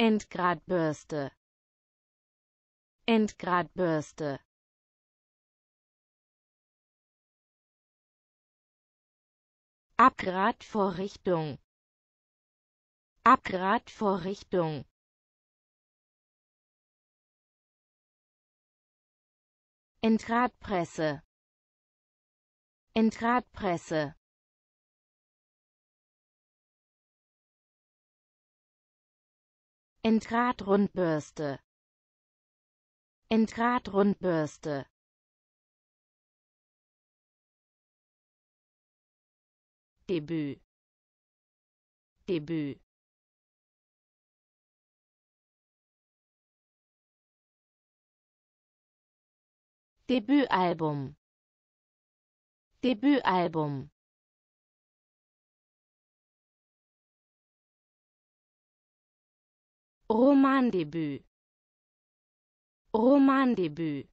Endgradbürste Endgradbürste Abgradvorrichtung Abgradvorrichtung Entgradpresse Entgradpresse Entgratrundbürste Entgratrundbürste Debüt Debüt Debütalbum Debütalbum Roman début. Roman début.